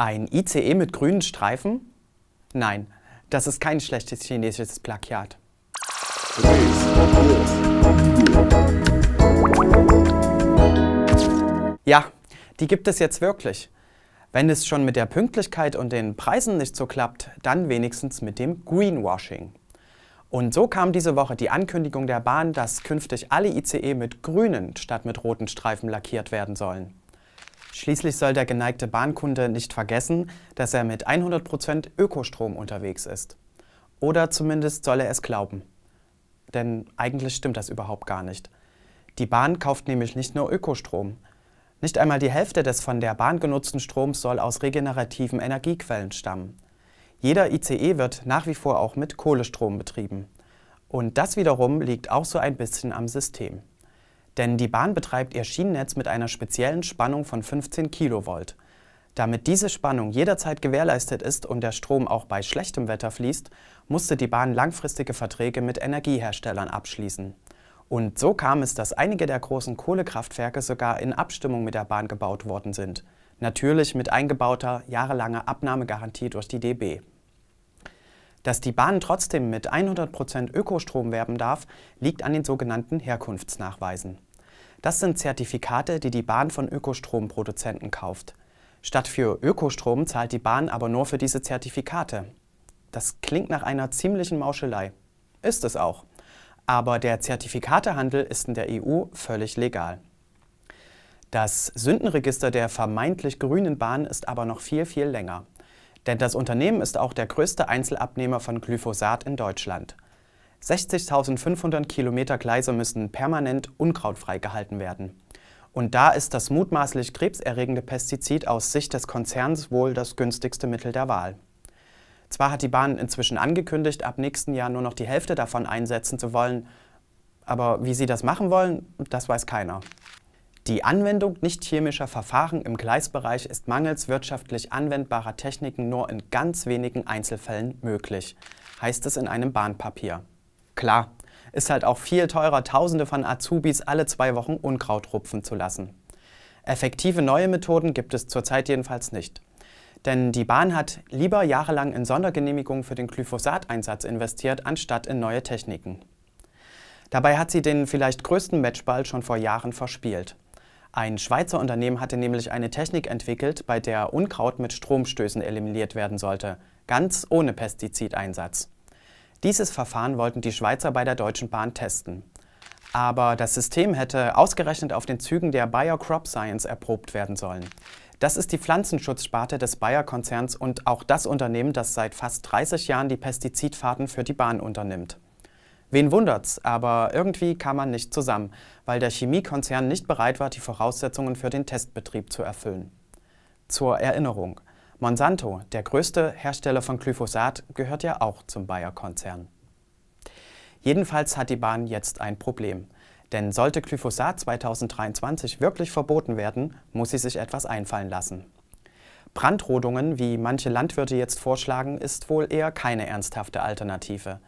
Ein ICE mit grünen Streifen? Nein, das ist kein schlechtes chinesisches Plakat. Ja, die gibt es jetzt wirklich. Wenn es schon mit der Pünktlichkeit und den Preisen nicht so klappt, dann wenigstens mit dem Greenwashing. Und so kam diese Woche die Ankündigung der Bahn, dass künftig alle ICE mit grünen statt mit roten Streifen lackiert werden sollen. Schließlich soll der geneigte Bahnkunde nicht vergessen, dass er mit 100% Ökostrom unterwegs ist. Oder zumindest soll er es glauben. Denn eigentlich stimmt das überhaupt gar nicht. Die Bahn kauft nämlich nicht nur Ökostrom. Nicht einmal die Hälfte des von der Bahn genutzten Stroms soll aus regenerativen Energiequellen stammen. Jeder ICE wird nach wie vor auch mit Kohlestrom betrieben. Und das wiederum liegt auch so ein bisschen am System. Denn die Bahn betreibt ihr Schienennetz mit einer speziellen Spannung von 15 Kilovolt. Damit diese Spannung jederzeit gewährleistet ist und der Strom auch bei schlechtem Wetter fließt, musste die Bahn langfristige Verträge mit Energieherstellern abschließen. Und so kam es, dass einige der großen Kohlekraftwerke sogar in Abstimmung mit der Bahn gebaut worden sind. Natürlich mit eingebauter, jahrelanger Abnahmegarantie durch die DB. Dass die Bahn trotzdem mit 100% Ökostrom werben darf, liegt an den sogenannten Herkunftsnachweisen. Das sind Zertifikate, die die Bahn von Ökostromproduzenten kauft. Statt für Ökostrom zahlt die Bahn aber nur für diese Zertifikate. Das klingt nach einer ziemlichen Mauschelei. Ist es auch. Aber der Zertifikatehandel ist in der EU völlig legal. Das Sündenregister der vermeintlich grünen Bahn ist aber noch viel, viel länger. Denn das Unternehmen ist auch der größte Einzelabnehmer von Glyphosat in Deutschland. 60.500 Kilometer Gleise müssen permanent unkrautfrei gehalten werden. Und da ist das mutmaßlich krebserregende Pestizid aus Sicht des Konzerns wohl das günstigste Mittel der Wahl. Zwar hat die Bahn inzwischen angekündigt, ab nächsten Jahr nur noch die Hälfte davon einsetzen zu wollen, aber wie sie das machen wollen, das weiß keiner. Die Anwendung nicht chemischer Verfahren im Gleisbereich ist mangels wirtschaftlich anwendbarer Techniken nur in ganz wenigen Einzelfällen möglich, heißt es in einem Bahnpapier. Klar, ist halt auch viel teurer, Tausende von Azubis alle zwei Wochen Unkraut rupfen zu lassen. Effektive neue Methoden gibt es zurzeit jedenfalls nicht. Denn die Bahn hat lieber jahrelang in Sondergenehmigungen für den Glyphosateinsatz investiert, anstatt in neue Techniken. Dabei hat sie den vielleicht größten Matchball schon vor Jahren verspielt. Ein Schweizer Unternehmen hatte nämlich eine Technik entwickelt, bei der Unkraut mit Stromstößen eliminiert werden sollte, ganz ohne Pestizideinsatz. Dieses Verfahren wollten die Schweizer bei der Deutschen Bahn testen. Aber das System hätte ausgerechnet auf den Zügen der Bayer Crop Science erprobt werden sollen. Das ist die Pflanzenschutzsparte des Bayer-Konzerns und auch das Unternehmen, das seit fast 30 Jahren die Pestizidfahrten für die Bahn unternimmt. Wen wundert's, aber irgendwie kam man nicht zusammen, weil der Chemiekonzern nicht bereit war, die Voraussetzungen für den Testbetrieb zu erfüllen. Zur Erinnerung. Monsanto, der größte Hersteller von Glyphosat, gehört ja auch zum Bayer-Konzern. Jedenfalls hat die Bahn jetzt ein Problem. Denn sollte Glyphosat 2023 wirklich verboten werden, muss sie sich etwas einfallen lassen. Brandrodungen, wie manche Landwirte jetzt vorschlagen, ist wohl eher keine ernsthafte Alternative.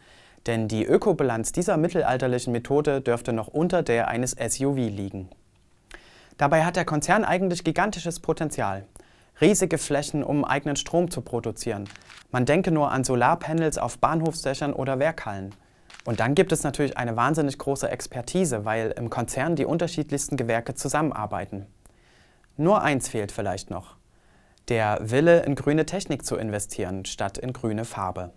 Denn die Ökobilanz dieser mittelalterlichen Methode dürfte noch unter der eines SUV liegen. Dabei hat der Konzern eigentlich gigantisches Potenzial riesige Flächen, um eigenen Strom zu produzieren. Man denke nur an Solarpanels auf Bahnhofsdächern oder Werkhallen. Und dann gibt es natürlich eine wahnsinnig große Expertise, weil im Konzern die unterschiedlichsten Gewerke zusammenarbeiten. Nur eins fehlt vielleicht noch. Der Wille, in grüne Technik zu investieren, statt in grüne Farbe.